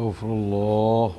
استغفر الله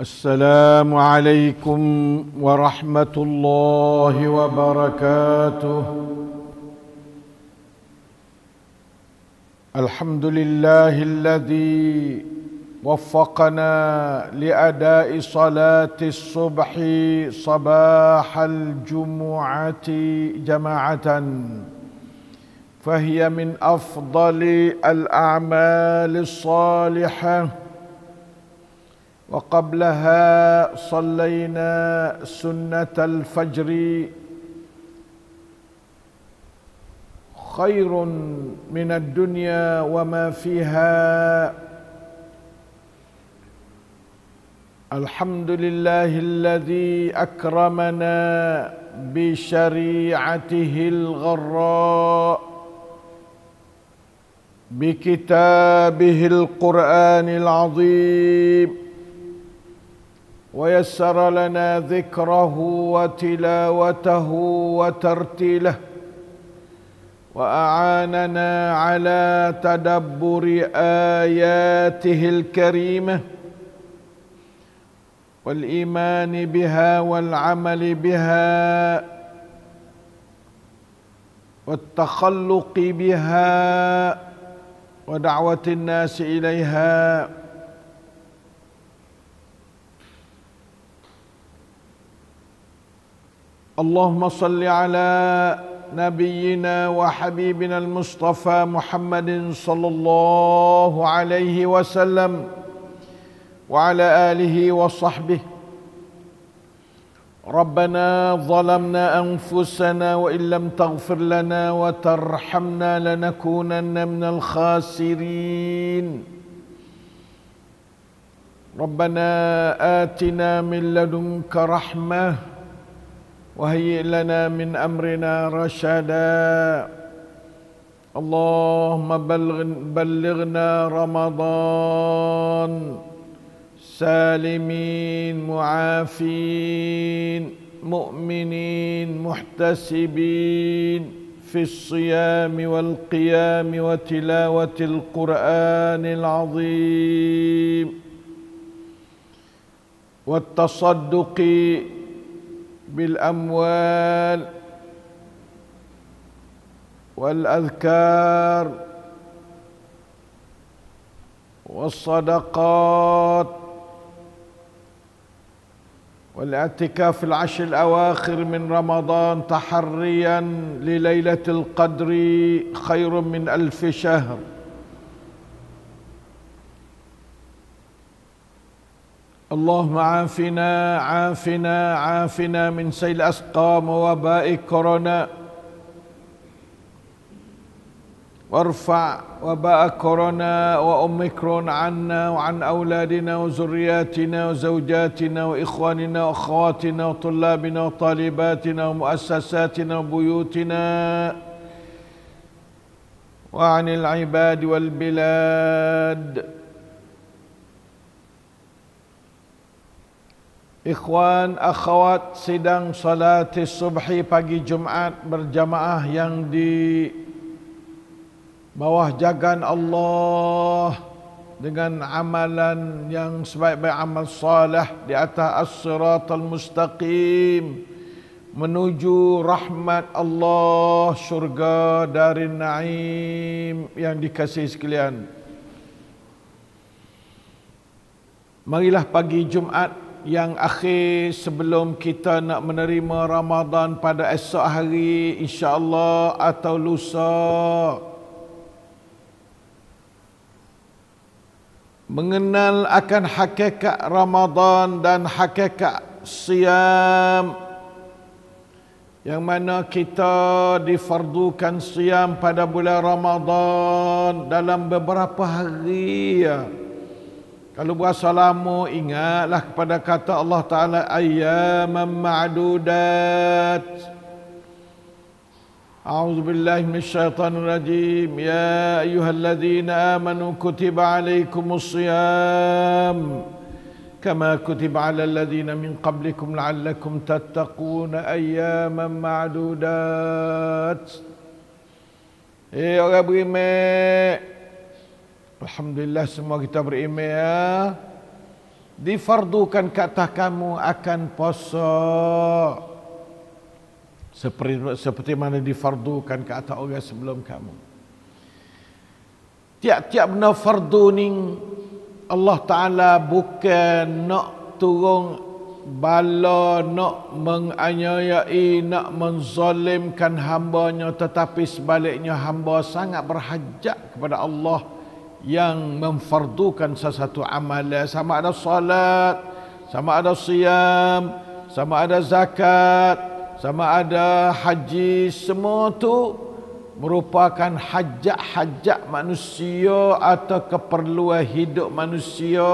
السلام عليكم ورحمة الله وبركاته الحمد لله الذي وفقنا لأداء صلاة الصبح صباح الجمعة جماعةً فهي من افضل الاعمال الصالحه وقبلها صلينا سنة الفجر خير من الدنيا وما فيها الحمد لله الذي أكرمنا بشريعته الغراء بكتابه القرآن العظيم ويسر لنا ذكره وتلاوته وترتيله واعاننا على تدبر اياته الكريمه والايمان بها والعمل بها والتخلق بها ودعوه الناس اليها اللهم صل على نبينا وحبيبنا المصطفى محمد صلى الله عليه وسلم وعلى آله وصحبه ربنا ظلمنا أنفسنا وإن لم تغفر لنا وترحمنا لنكونن من الخاسرين ربنا آتنا من لدنك رحمه وهيئ لنا من امرنا رشدا اللهم بلغ بلغنا رمضان سالمين معافين مؤمنين محتسبين في الصيام والقيام وتلاوه القران العظيم والتصدق بالأموال والأذكار والصدقات والاعتكاف العشر الأواخر من رمضان تحريا لليلة القدر خير من ألف شهر اللهم عافنا عافنا عافنا من سيل أسقام وباء كورونا وارفع وباء كورونا وأوميكرون عنا وعن أولادنا وذرياتنا وزوجاتنا وإخواننا وأخواتنا وطلابنا وطالباتنا ومؤسساتنا وبيوتنا وعن العباد والبلاد Ikhwan akhwat sidang salat subuh pagi Jumaat berjamaah yang di bawah jagaan Allah dengan amalan yang sebaik-baik amal saleh di atas as-siratul mustaqim menuju rahmat Allah syurga dari naim yang dikasihi sekalian. Marilah pagi Jumaat yang akhir sebelum kita nak menerima Ramadan pada esok hari insya-Allah atau lusa mengenal akan hakikat Ramadan dan hakikat siam yang mana kita difardukan siam pada bulan Ramadan dalam beberapa hari ya. Kalau berasa lama, ingatlah kepada kata Allah Ta'ala Ayyaman ma'adudat A'udzubillahi minasyaitanir rajim Ya ayyuhalladzina amanu kutiba alaikumusiyam كما كتب على الذين من قبلكم لعلكم تتقون اياما معدودات. يا رب Alhamdulillah semua kita beriman ya. Difardukan kata kamu akan puasa. Seperti seperti mana difardukan kata orang sebelum kamu. Tiap-tiap benda fardu ni Allah Taala bukan nak turun bala nak menganyayai nak menzalimkan hambanya tetapi sebaliknya hamba sangat berhajat kepada Allah yang memfardukan sesuatu amal sama ada salat, sama ada siam sama ada zakat sama ada haji semua tu merupakan hajat-hajat manusia atau keperluan hidup manusia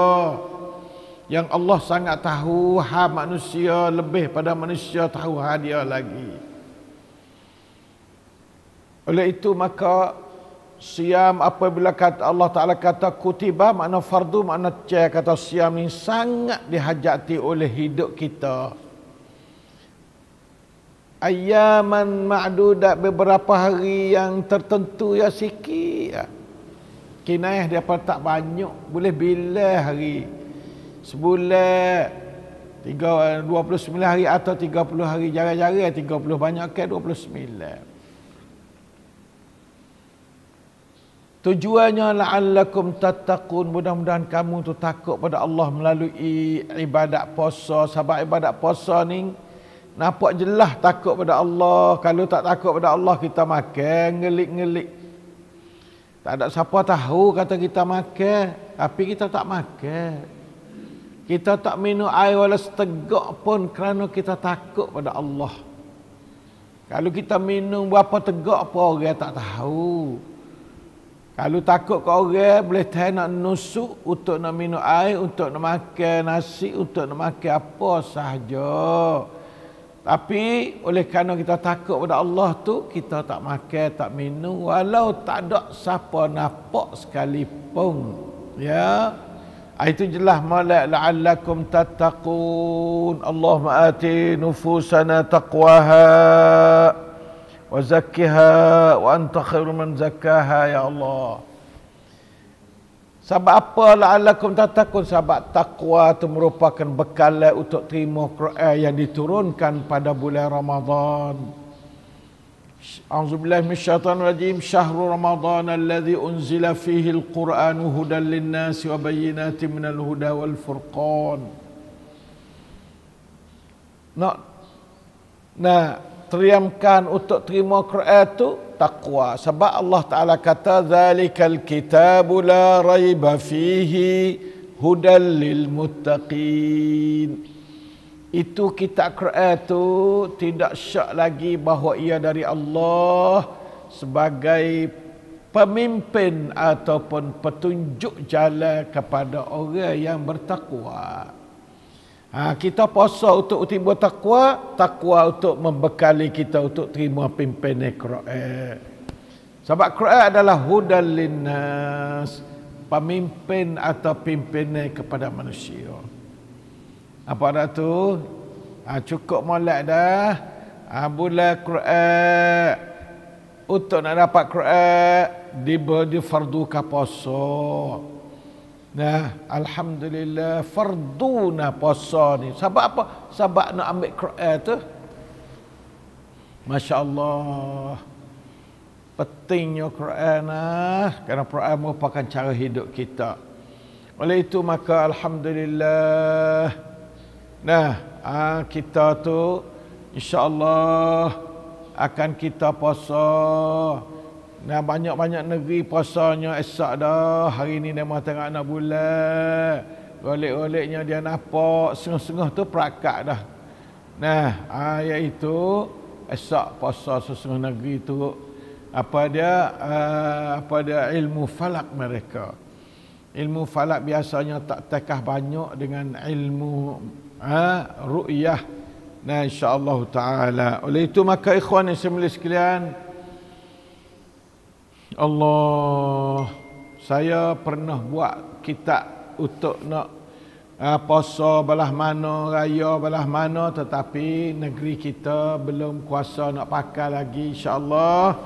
yang Allah sangat tahu ha manusia lebih pada manusia tahu ha dia lagi oleh itu maka siam apabila kata Allah Taala kata kutiba makna fardu makna cer kata siam ini sangat dihajati oleh hidup kita ayaman ma'dudat beberapa hari yang tertentu ya sikit ya. kinayah dia pun tak banyak boleh bila hari sebulan 29 hari atau 30 hari jarang-jarang 30 banyak ke 29 Tujuannya la'allakum tattaqun mudah-mudahan kamu tu takut pada Allah melalui ibadat puasa sebab ibadat puasa ni nampak jelas takut pada Allah kalau tak takut pada Allah kita makan ngelik-ngelik tak ada siapa tahu kata kita makan tapi kita tak makan kita tak minum air wala setegak pun kerana kita takut pada Allah kalau kita minum berapa tegak pun orang tak tahu kalau takut ke orang boleh tak nak nusuk untuk nak minum air, untuk nak makan nasi, untuk nak makan apa sahaja. Tapi oleh kerana kita takut pada Allah tu kita tak makan, tak minum walau tak ada siapa nampak sekalipun. Ya. Ah, itu jelah malak la'allakum tattaqun. Allahumma ati nufusana taqwaha. وزكها وأنت خير من زكاها يا الله Sebab apa la'alakum tatakun Sebab takwa itu merupakan bekal Untuk terima Quran yang diturunkan Pada bulan Ramadhan A'udzubillah Misyatan rajim Syahrul Ramadhan Alladhi unzila fihi al-Quran Hudan linnasi wa bayinati Minal huda wal furqan Nah, Nak teriamkan untuk terima Quran tu takwa sebab Allah Taala kata zalikal kitabu la raiba fihi hudal lil muttaqin itu kitab Quran tu tidak syak lagi bahawa ia dari Allah sebagai pemimpin ataupun petunjuk jalan kepada orang yang bertakwa. Ha, kita puasa untuk timbu takwa, takwa untuk membekali kita untuk terima pimpinan Quran. Sebab Quran adalah hudal linnas, pemimpin atau pimpinan kepada manusia. Apa ada tu? Ha, cukup molek dah. Ha, bula Quran. Untuk nak dapat Quran, diberi fardu kapasok. Nah, alhamdulillah fardu na puasa ni. Sebab apa? Sebab nak ambil Quran tu. Masya-Allah. Pentingnya Quran ah, kerana Quran merupakan cara hidup kita. Oleh itu maka alhamdulillah. Nah, ah, kita tu insya-Allah akan kita puasa. Nah banyak-banyak negeri puasanya esak dah. Hari ini dia tengah nak bulan, Golek-goleknya dia nampak. Sengah-sengah tu perakat dah. Nah, ha, iaitu esak puasa sesengah negeri tu. Apa dia? Ha, apa dia ilmu falak mereka. Ilmu falak biasanya tak tekah banyak dengan ilmu ha, ru'yah. Nah, insyaAllah ta'ala. Oleh itu, maka ikhwan yang sekalian, Allah saya pernah buat kitab untuk nak uh, puasa belah mana raya belah mana tetapi negeri kita belum kuasa nak pakai lagi insyaallah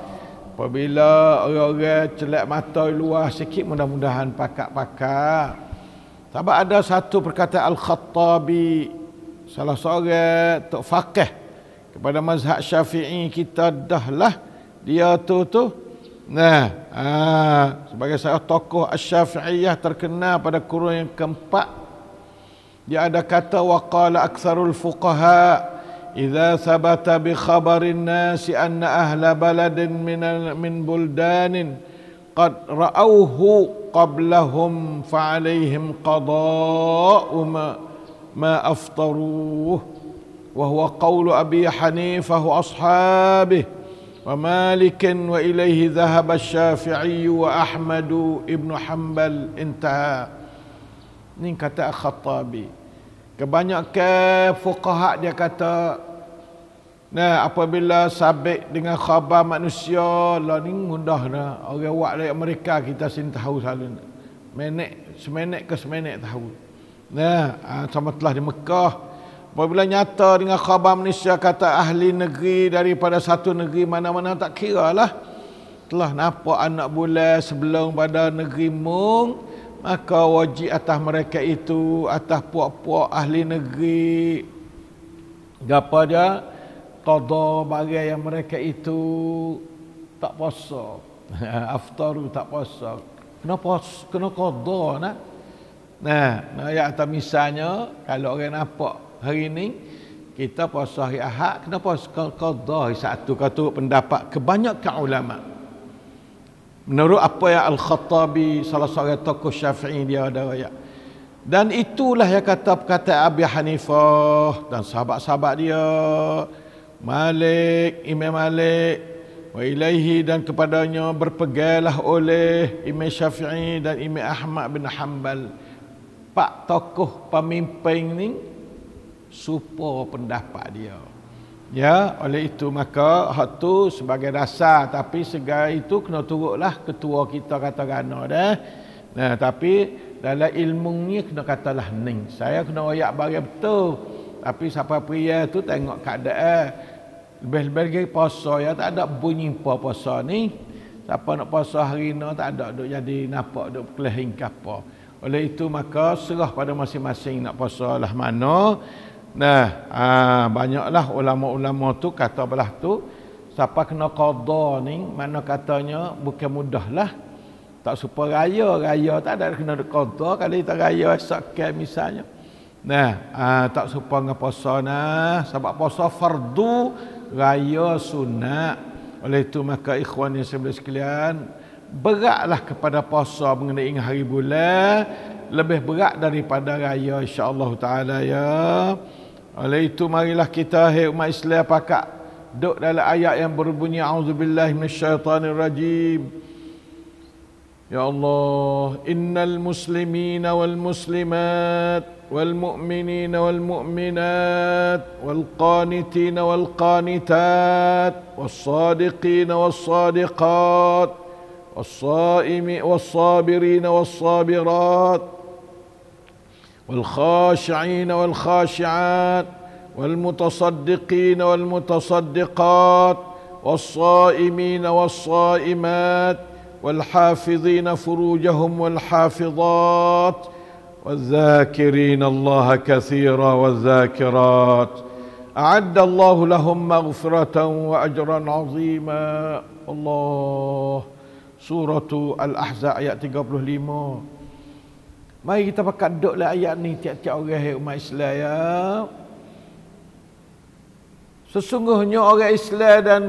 apabila orang-orang celak mata luar sikit mudah-mudahan pakak-pakak sebab ada satu perkataan Al-Khattabi salah seorang tok fakih kepada mazhab Syafi'i kita dahlah dia tu tu Nah, ah, sebagai seorang tokoh Asy-Syafi'iyah terkenal pada kurun yang keempat dia ada kata waqala aktsarul fuqaha idza sabata bi khabarin nasi anna ahla baladin min min buldanin qad ra'awhu qablahum fa alaihim qada'u ma, ma aftaruh wa huwa qawlu abi hanifah wa ashabihi ومالك وإليه ذهب الشافعي وأحمد ابن حنبل انتهى ni kata Al-Khattabi kebanyakan fuqaha dia kata nah apabila sabit dengan khabar manusia la ni mudah nah orang buat dari Amerika kita sini tahu salin menek semenek ke semenek tahu nah ah, sama telah di Mekah Apabila nyata dengan khabar Malaysia kata ahli negeri daripada satu negeri mana-mana tak kira lah. Telah nampak anak bulan sebelum pada negeri mung. Maka wajib atas mereka itu, atas puak-puak ahli negeri. Gapa dia? Qadha bagai yang mereka itu tak puasa. Aftaru tak puasa. Kena puasa, kena qadha nak. Nah, nah ya atas misalnya kalau orang nampak hari ini kita puasa hari Ahad kenapa qada satu kata pendapat kebanyakan ulama menurut apa yang al-Khattabi salah seorang tokoh Syafi'i dia ada riwayat dan itulah yang kata kata Abi Hanifah dan sahabat-sahabat dia Malik Imam Malik wa ilaihi dan kepadanya berpegalah oleh Imam Syafi'i dan Imam Ahmad bin Hanbal pak tokoh pemimpin ini super pendapat dia ya oleh itu maka hak tu sebagai dasar tapi segala itu kena turutlah ketua kita kata gana dah nah tapi dalam ilmu ni kena katalah ni saya kena royak bagi betul tapi siapa pria tu tengok keadaan lebih-lebih lagi puasa ya tak ada bunyi apa puasa ni siapa nak puasa hari ni tak ada duk jadi nampak duk kelihin kapal oleh itu maka serah pada masing-masing nak puasa lah mana Nah, aa, ah, banyaklah ulama-ulama tu kata belah tu siapa kena qada ni mana katanya bukan mudahlah. Tak serupa raya, raya tak ada kena qada kalau kita raya esok ke misalnya. Nah, aa, ah, tak serupa dengan puasa nah, sebab puasa fardu raya sunat. Oleh itu maka ikhwan yang sebelah sekalian beratlah kepada puasa mengenai hari bulan lebih berat daripada raya insya-Allah taala ya. Oleh itu marilah kita hai umat Islam pakak duduk dalam ayat yang berbunyi auzubillahi minasyaitanir rajim. Ya Allah, innal muslimina wal muslimat wal mu'minina wal mu'minat wal qanitina wal qanitat was sadiqina was sadiqat والصائم والصابرين والصابرات والخاشعين والخاشعات والمتصدقين والمتصدقات والصائمين والصائمات والحافظين فروجهم والحافظات والذاكرين الله كثيرا والذاكرات أعد الله لهم مغفرة وأجرا عظيما الله سورة الأحزاب ياتي قبله 35 Mari kita pakat duduk lah ayat ni tiap-tiap orang yang umat Islam ya. Sesungguhnya orang Islam dan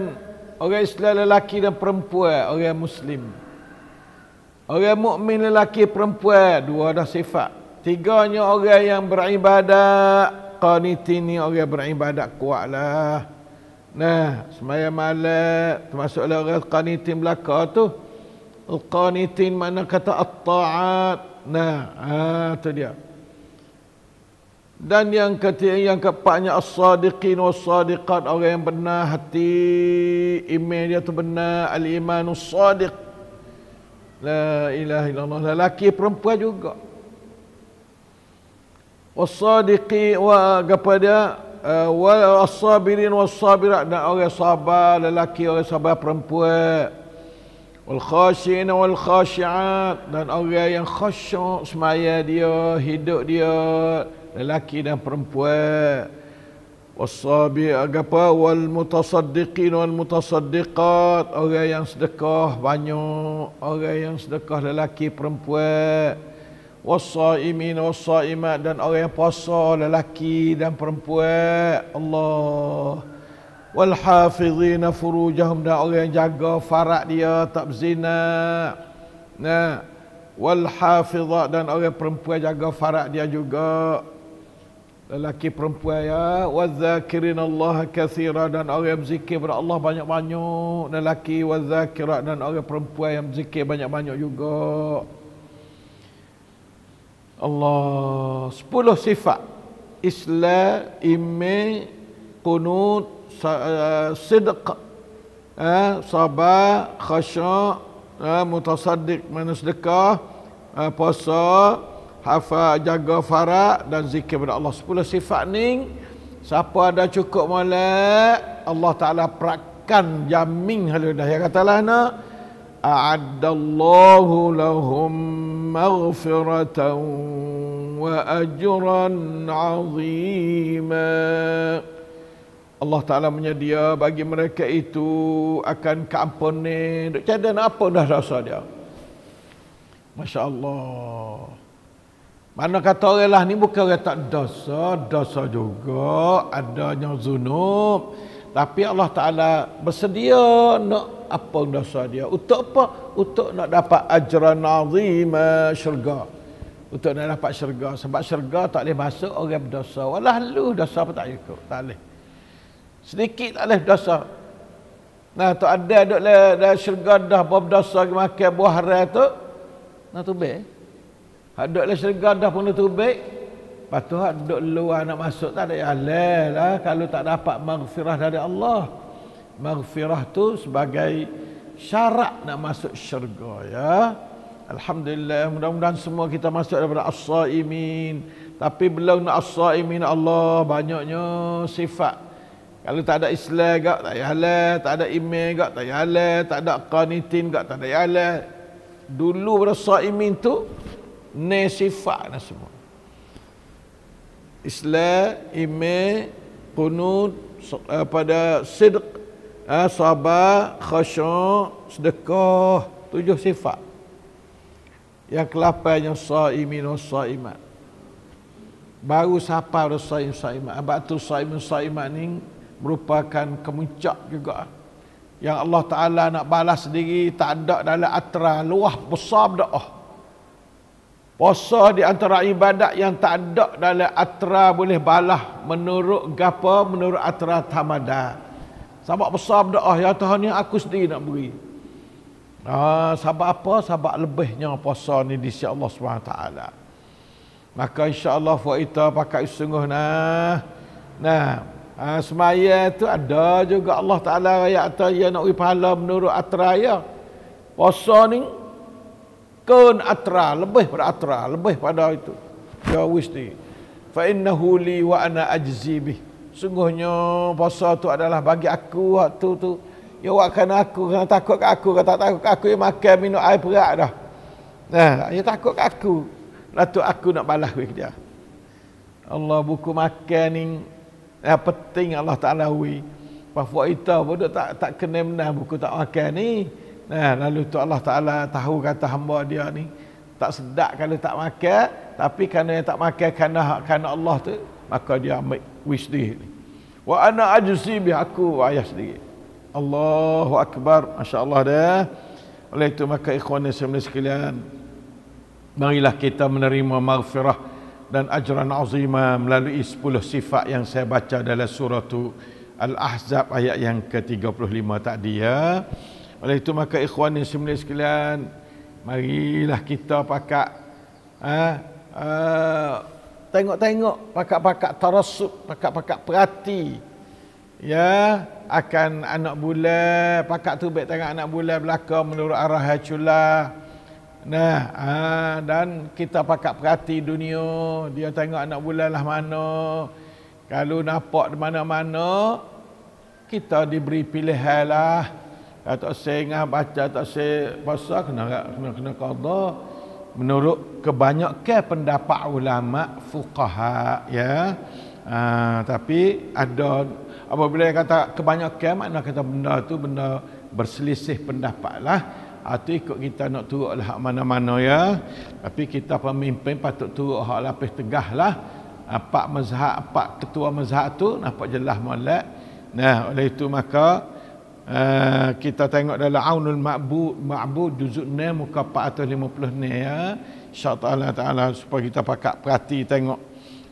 orang Islam lelaki dan perempuan, orang Muslim. Orang mukmin lelaki perempuan, dua dah sifat. Tiganya orang yang beribadat, qanitin ni orang beribadat kuatlah. Nah, semaya malam, termasuklah orang qanitin belakang tu. Al-qanitin mana kata at-ta'at, Nah, ah, ha, itu dia. Dan yang ketiga yang keempatnya as-sadiqin was-sadiqat orang yang benar hati iman dia tu benar al-imanu sadiq. La ilaha illallah lelaki perempuan juga. Was-sadiqi wa kepada eh, wa as-sabirin was-sabirat dan orang sabar lelaki orang sabar perempuan. Al-khashin wal-khashi'at Dan orang yang khasyuk semaya dia Hidup dia Lelaki dan perempuan Wasabi agapa wal mutasaddiqin wal mutasaddiqat orang yang sedekah banyak orang yang sedekah lelaki perempuan wasaimin wasaimat dan orang yang puasa lelaki dan perempuan Allah والحافظين فروجهم dan orang yang jaga farak dia tak berzina nah والحافظات dan orang perempuan jaga farak dia juga lelaki perempuan ya wazakirin Allah kathira dan orang yang berzikir kepada Allah banyak-banyak lelaki wazakirat dan orang perempuan yang berzikir banyak-banyak juga Allah sepuluh sifat Islam iman qunut Eh, sidq eh, sabar khasyak eh, mutasaddiq mana sedekah eh, puasa hafa jaga farak dan zikir kepada Allah sepuluh sifat ni siapa ada cukup molek Allah Taala prakan jamin haludah ya katalah nak A'adallahu lahum maghfiratan wa ajran azimah Allah Ta'ala menyedia bagi mereka itu akan kampani. Macam apa dah rasa dia? Masya Allah. Mana kata orang lah ni bukan orang tak dosa. Dosa juga. Adanya zunub. Tapi Allah Ta'ala bersedia nak apa dosa dia. Untuk apa? Untuk nak dapat ajran azimah eh, syurga. Untuk nak dapat syurga. Sebab syurga tak boleh masuk orang berdosa. Walah lu dosa apa tak cukup. Tak boleh sedikit tak boleh dosa nah tu ada duk leh dah syurga dah bab dosa makan buah haram tu nak tubek ada leh syurga dah pun tubek patu hak duk luar nak masuk tak ada alah lah kalau tak dapat maghfirah dari Allah maghfirah tu sebagai syarat nak masuk syurga ya Alhamdulillah mudah-mudahan semua kita masuk daripada as-saimin tapi belum nak as-saimin Allah banyaknya sifat kalau tak ada Islam gak tak ada lah, tak ada email gak tak ada lah, tak ada qanitin gak tak payah lah. Dulu rasa imin tu ne sifat nah semua. Islam, imin, qunut eh, pada sidq, eh, sabah, khasyuk, sedekah, tujuh sifat. Yang kelapan yang saimin wa saimat. Baru siapa rasa yang saimat. Sebab tu saimin saimat ni merupakan kemuncak juga yang Allah Ta'ala nak balas diri tak ada dalam atra luah besar berdoa oh. puasa di antara ibadat yang tak ada dalam atra boleh balas menurut gapa menurut atra tamada sahabat besar berdoa oh, ya Tuhan ni aku sendiri nak beri Ah, sahabat apa? Sahabat lebihnya puasa ni di sisi Allah SWT. Maka insya-Allah fa'ita pakai sungguh nah. Nah, Uh, semaya tu ada juga Allah Ta'ala raya atas ya nak pahala menurut atraya. Puasa ni kun atra, lebih pada atra, lebih pada itu. Ya wisti. Fa innahu li wa ana ajzi bih. Sungguhnya puasa tu adalah bagi aku waktu tu. Ya wak kena aku, kena takut ke aku, kata takut ke aku, ya makan minum air perak dah. Nah, ya takut ke aku. Lalu aku nak balas dia. Allah buku makan ni yang eh, penting Allah Ta'ala hui. Bahawa kita pun tak, tak kena menang buku tak makan ni. Nah, lalu tu Allah Ta'ala tahu kata hamba dia ni. Tak sedap kalau tak makan. Tapi kerana yang tak makan kerana, kerana Allah tu. Maka dia ambil wish dia ni. Wa ana ajusi bi aku ayah sendiri. Allahu Akbar. Masya Allah dah. Oleh itu maka ikhwan yang sekalian. Marilah kita menerima maghfirah dan ajran azimah melalui 10 sifat yang saya baca dalam surah tu Al-Ahzab ayat yang ke-35 tadi ya. Oleh itu maka ikhwan yang semula sekalian, marilah kita pakak ha, uh, tengok-tengok pakak-pakak tarasud, pakak-pakak perhati ya akan anak bulan pakak tu baik tengok anak bulan belakang menurut arah haculah Nah, ah, dan kita pakat perhati dunia, dia tengok anak bulan lah mana. Kalau nampak di mana-mana, kita diberi pilihan lah. Tak sengah baca, tak sengah puasa, kena, kena, kena kada. Menurut kebanyakan pendapat ulama fuqaha ya. Uh, tapi ada apabila kata kebanyakan makna kata benda tu benda berselisih pendapat lah atau ikut kita nak turut lah mana-mana ya tapi kita pemimpin patut turut hak lapis tegah lah empat mazhab empat ketua mazhab tu nampak jelas molek nah oleh itu maka uh, kita tengok dalam aunul mabu mabu juzuk 6 muka 450 ni ya insyaallah taala supaya kita pakak perhati tengok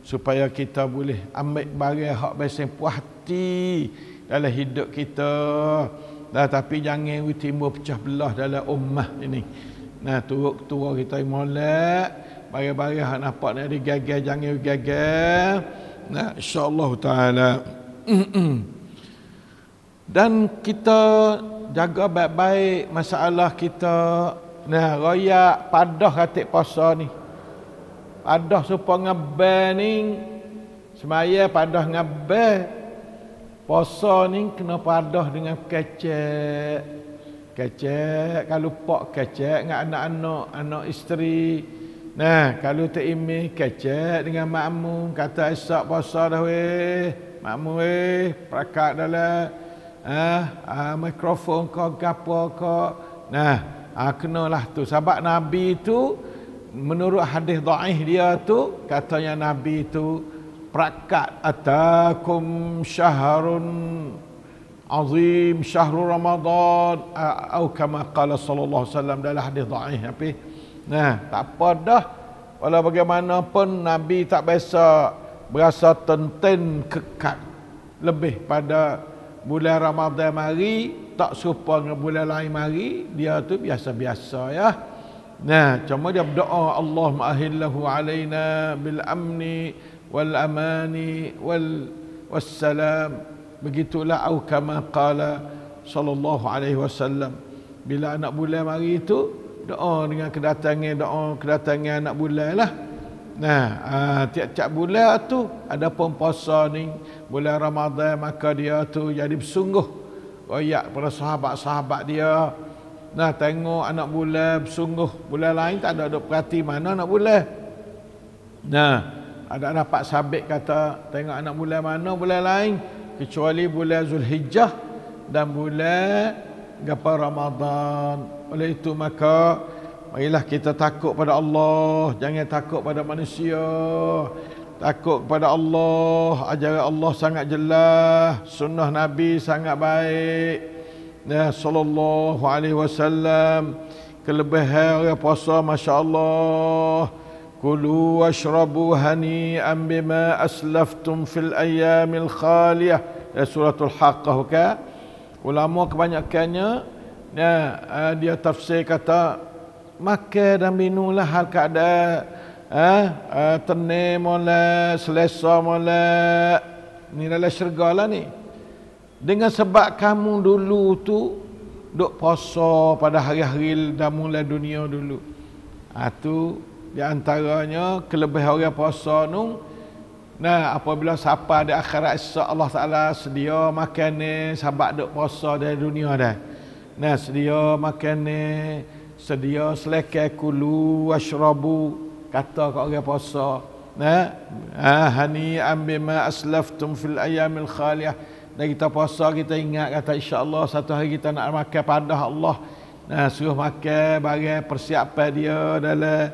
supaya kita boleh ambil barang hak besen puas dalam hidup kita Nah, tapi jangan timbul pecah belah dalam ummah ini. Nah, turut ketua kita molek. Bagi-bagi hak nampak ni ada gagal, jangan gagal. Nah, insya Allah ta'ala. Dan kita jaga baik-baik masalah kita. Nah, raya padah katik puasa ni. Padah supaya ngebel ni. Semaya padah ngebel. Puasa ni kena padah dengan kecek. Kecek kalau pak kecek dengan anak-anak, anak isteri. Nah, kalau tak imi kecek dengan makmum, kata esok puasa dah weh. Makmum weh, prakak dah lah. Ah, ah, mikrofon kau, gapo kau. Nah, ah, kenalah tu. Sebab Nabi tu, menurut hadis do'ih dia tu, katanya Nabi tu, rakat atakum syahrun azim syahrul ramadan atau kama qala sallallahu alaihi dalam hadis dhaif tapi nah tak apa dah walau bagaimanapun nabi tak biasa berasa tenten kekat lebih pada bulan ramadan mari tak serupa dengan bulan lain mari dia tu biasa-biasa ya nah cuma dia berdoa Allahumma ahillahu alaina bil amni wal amani wal wassalam begitulah au kama qala sallallahu alaihi wasallam bila anak bulan mari itu doa dengan kedatangan doa kedatangan anak bulan lah nah ah, tiap-tiap bulan tu ada pun puasa ni bulan Ramadan maka dia tu jadi bersungguh royak pada sahabat-sahabat dia nah tengok anak bulan bersungguh bulan lain tak ada duk perhati mana anak bulan nah ada Pak sabit kata tengok anak bulan mana bulan lain kecuali bulan Zulhijjah dan bulan gapa Ramadan oleh itu maka marilah kita takut pada Allah jangan takut pada manusia takut pada Allah ajaran Allah sangat jelas sunnah Nabi sangat baik ya sallallahu alaihi wasallam kelebihan orang puasa masya-Allah allah كلوا واشربوا هنيئا بما أسلفتم في الأيام الخالية يا سورة الحق هكا ولما كبانيا كانيا يا دي تفسير كتا مكة دم بنولا هل كادا ها تنم ولا سلسة ولا نيرا لشرقالا ني dengan sebab kamu dulu tu duk puasa pada hari-hari dah mula dunia dulu. Ah ha, tu di antaranya kelebihan orang puasa nu nah apabila siapa di akhirat esok Allah Taala sedia makan sahabat duk puasa dari dunia dah nah sedia makan sedia selekai kulu washrabu kata kat orang puasa nah ha, hani ambil ma aslaftum fil ayamil khaliyah dan kita puasa kita ingat kata Insya Allah satu hari kita nak makan pada Allah nah suruh makan barang persiapan dia dalam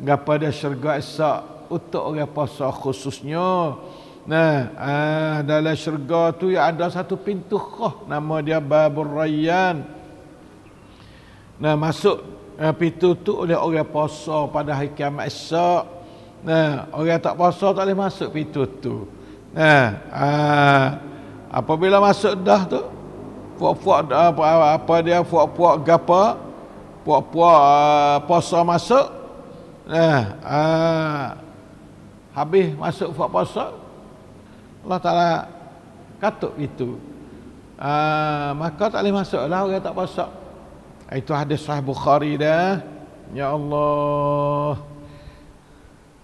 kepada syurga esak untuk orang puasa khususnya nah ah, dalam syurga tu ya ada satu pintu khah nama dia babur rayyan nah masuk eh, pintu tu oleh orang puasa pada hari kiamat esak nah orang tak puasa tak boleh masuk pintu tu nah ah, apabila masuk dah tu puak-puak apa, apa dia puak-puak gapa puak-puak uh, puasa masuk Nah, eh, uh, eh, habis masuk fak puasa Allah Taala katuk itu. Uh, maka tak boleh masuklah orang tak puasa. Itu hadis sahih Bukhari dah. Ya Allah.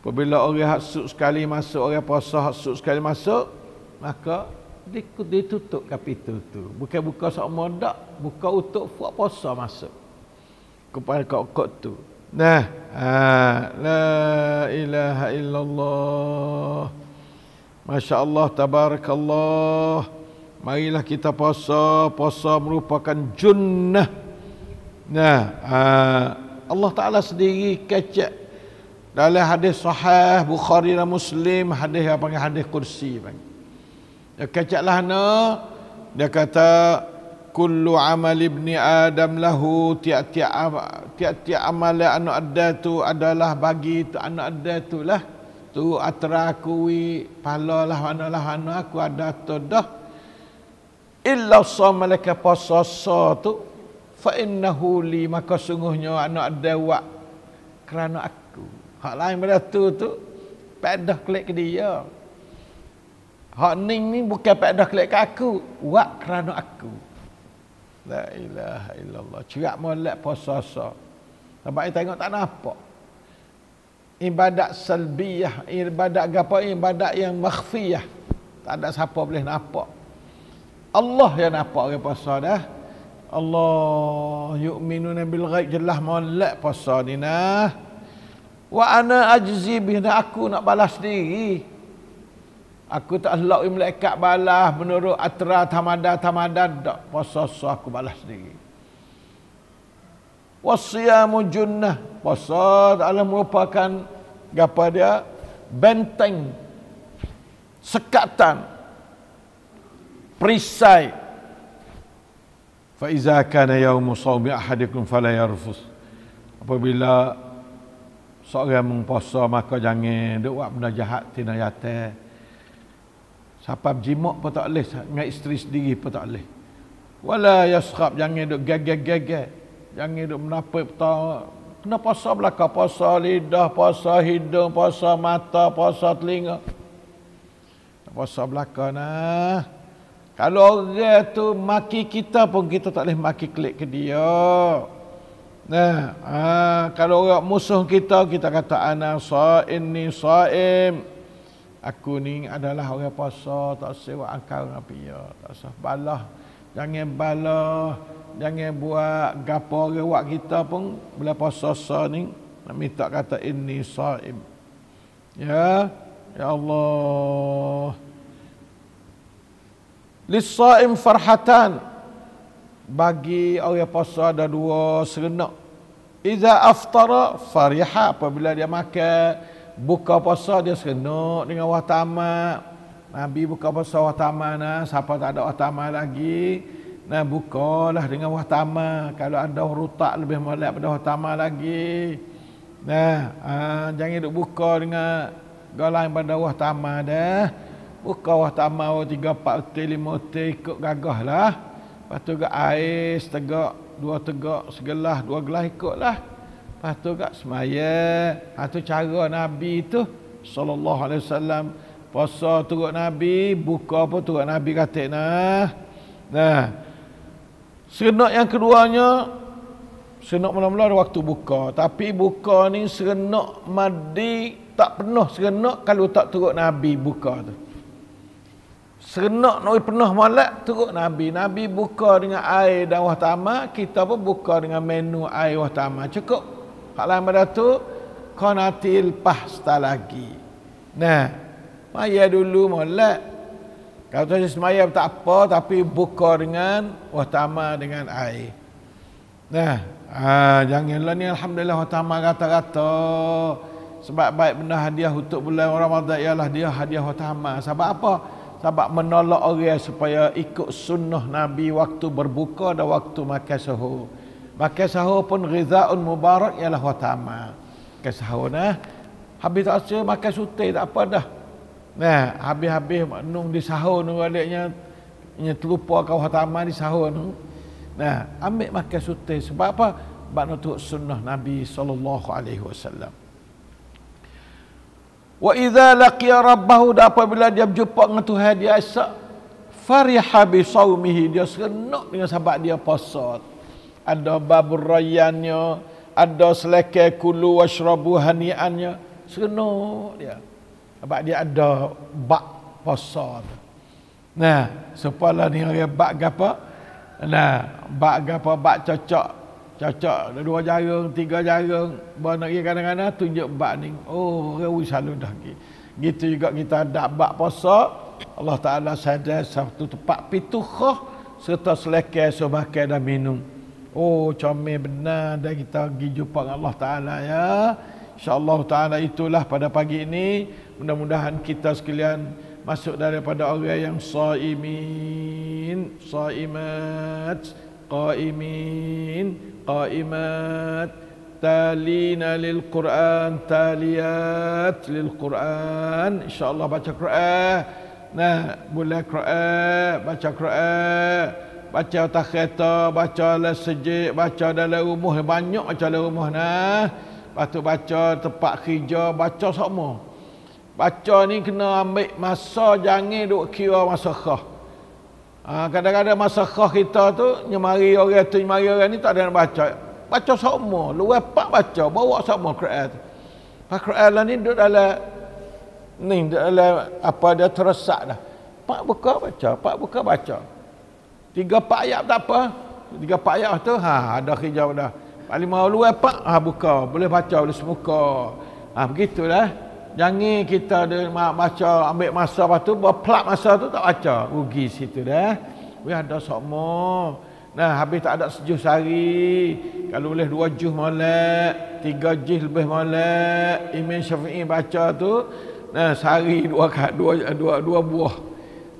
Apabila orang hasud sekali masuk, orang puasa hasud sekali masuk, maka dia, dia tutup kapitul tu. Bukan buka sok modak, buka untuk fak puasa masuk. Kepada kok-kok tu. Nah, ah, la ilaha illallah. Masya-Allah tabarakallah. Marilah kita puasa. Puasa merupakan junnah. Nah, ah, Allah Taala sendiri kecek dalam hadis sahih Bukhari dan Muslim hadis yang panggil hadis kursi bang? Dia kecaklah ana dia kata kullu amal ibni adam lahu tiap Tiat-tiat amal yang anu ada tu adalah bagi tu anu ada tu lah tu atra kuwi palalah manalah anu aku ada tu dah illa samalaka pososo tu fa innahu li maka sungguhnya anu ada wa kerana aku hak lain pada tu tu pedah klik ke dia hak ning ni bukan pedah klik ke aku wa kerana aku La ilaha illallah. Cerak molek puasa-puasa. Sebab dia tengok tak nampak. Ibadat salbiyah, ibadat gapo, ibadat yang makhfiyah. Tak ada siapa boleh nampak. Allah yang nampak orang puasa dah. Allah yu'minun bil ghaib jelah molek puasa ni nah. Wa ana ajzi bina aku nak balas diri. Aku tak lelaki malaikat balas menurut atra tamada tamada tak puasa so aku balas sendiri. Wasiyamu junnah puasa adalah merupakan gapa dia benteng sekatan perisai fa iza kana yaum sawmi ahadikum fala yarfus apabila seorang mempuasa maka jangan duk buat benda jahat tina Siapa berjimak pun tak boleh. Dengan isteri sendiri pun tak boleh. Wala yaskab. Jangan duduk gagal-gagal. Jangan duduk menapai petang. Kena puasa belakang. Puasa lidah, puasa hidung, puasa mata, puasa telinga. Puasa belakang lah. Kalau orang tu maki kita pun kita tak boleh maki klik ke dia. Nah, ha, kalau orang musuh kita, kita kata anak sa'in ni sa'im. Aku ni adalah orang puasa tak sewa akal dengan pia. Ya, tak usah balah. Jangan balah. Jangan buat gapo orang buat kita pun bila puasa sa ni nak minta kata ini saim. Ya. Ya Allah. Lisaim farhatan. Bagi orang puasa ada dua serenak. Iza aftara fariha apabila dia makan buka puasa dia senok dengan watama. Nabi buka puasa watama nah, siapa tak ada watama lagi, nah bukalah dengan watama. Kalau ada rutak lebih mulia pada watama lagi. Nah, uh, jangan duk buka dengan galan pada watama dah. Buka watama 3 4 hotel 5 hotel ikut gagahlah. Lepas tu ke air setegak, dua tegak, segelah, dua gelas ikutlah. lah. Lepas tu kat semaya. Lepas ha, tu cara Nabi tu. Sallallahu alaihi wasallam. Puasa turut Nabi. Buka pun turut Nabi kata. Nah. Nah. Serenak yang keduanya. Serenak mula-mula ada waktu buka. Tapi buka ni serenak madi. Tak penuh serenak kalau tak turut Nabi buka tu. Serenak nak penuh malak turut Nabi. Nabi buka dengan air dan wahtama. Kita pun buka dengan menu air wahtama. Cukup. Kalau lah, benda tu konati lepas tak lagi. Nah, maya dulu mula. Kalau tu semaya tak apa tapi buka dengan utama dengan air. Nah, aa, ha, janganlah ni alhamdulillah utama kata-kata sebab baik benda hadiah untuk bulan Ramadan ialah dia hadiah utama. Sebab apa? Sebab menolak orang supaya ikut sunnah Nabi waktu berbuka dan waktu makan sahur. Maka sahur pun rizaun mubarak ialah utama. Ke sahur nah. Habis tak asa makan sutai tak apa dah. Nah, habis-habis nung di sahur nung baliknya nya terlupa kau utama di sahur nu. Nah, ambil makan sutai sebab apa? Sebab nutuk sunnah Nabi sallallahu alaihi wasallam. Wa idza laqiya rabbahu da apabila dia berjumpa dengan Tuhan dia esok farihah bi saumihi dia senang dengan sahabat dia puasa ada babu rayannya, ada seleke kulu washrabu haniannya. Senuk dia. Sebab dia ada bak puasa tu. Nah, sepala ni orang bak gapo? Nah, bak gapo bak cocok. Cocok dua jarung, tiga jarung. Ba nak kadang-kadang tunjuk bak ni. Oh, orang wis selalu dah Gitu juga kita ada bak puasa. Allah Taala sadar satu tempat pitukah serta seleke semakan dan minum. Oh comel benar dan kita pergi jumpa dengan Allah Ta'ala ya InsyaAllah Ta'ala itulah pada pagi ini Mudah-mudahan kita sekalian masuk daripada orang yang saimin Saimat Qaimin Qaimat Talina lil Quran Taliat lil Quran InsyaAllah baca Quran Nah, boleh Quran Baca Quran baca atas kereta, baca dalam sejik, baca dalam rumah, eh, banyak baca dalam rumah nah. Eh. Lepas tu baca tempat kerja, baca semua. Baca ni kena ambil masa, jangan duk kira masa khah. Ha, kadang-kadang masa khah kita tu, nyemari orang tu, nyemari orang ni tak ada nak baca. Baca semua, luar pak baca, bawa semua Quran tu. Pak Quran lah ni duduk dalam, ni duduk dalam apa dia terasak dah. Pak buka baca, pak buka baca tiga empat ayat tak apa tiga empat ayat tu ha ada kerja dah lima luar pak ha buka boleh baca boleh semuka ha begitulah jangan kita ada baca ambil masa lepas tu berplak masa tu tak baca rugi situ dah we ada sokmo nah habis tak ada sejuh sehari kalau boleh dua juh molek tiga juh lebih molek imam syafi'i baca tu nah sehari dua dua dua, dua buah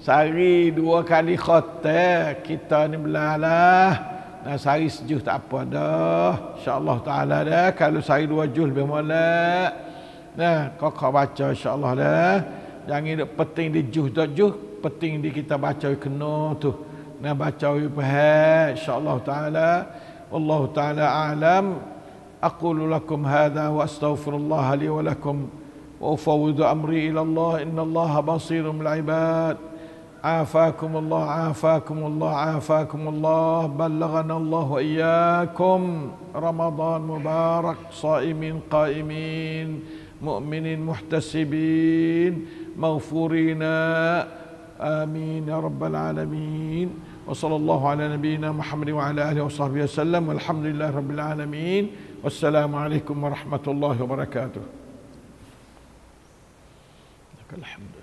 Sehari dua kali khotel kita ni belalah. Nah, sehari sejuh tak apa dah. InsyaAllah ta'ala dah. Kalau sehari dua juh lebih malak. Nah, kau kau baca insyaAllah dah. Yang ini penting di juh tak juh. Penting di kita baca kena tu. Nah, baca di pahit. InsyaAllah ta'ala. Allah ta'ala alam. aku لكم هذا wa الله لي wa وأفوض amri ilallah, inna Allaha الله بصير بالعباد عافاكم الله عافاكم الله عافاكم الله بلغنا الله إياكم رمضان مبارك صائمين قائمين مؤمنين محتسبين مغفورين آمين يا رب العالمين وصلى الله على نبينا محمد وعلى آله وصحبه وسلم والحمد لله رب العالمين والسلام عليكم ورحمة الله وبركاته الحمد